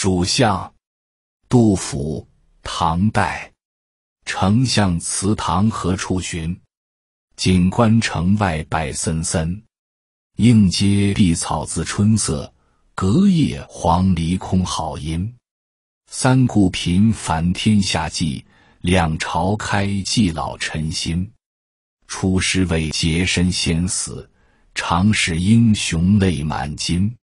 《蜀相》，杜甫，唐代。丞相祠堂何处寻？锦官城外柏森森。应阶碧草自春色，隔叶黄鹂空好音。三顾频烦天下计，两朝开济老臣心。出师未捷身先死，长使英雄泪满襟。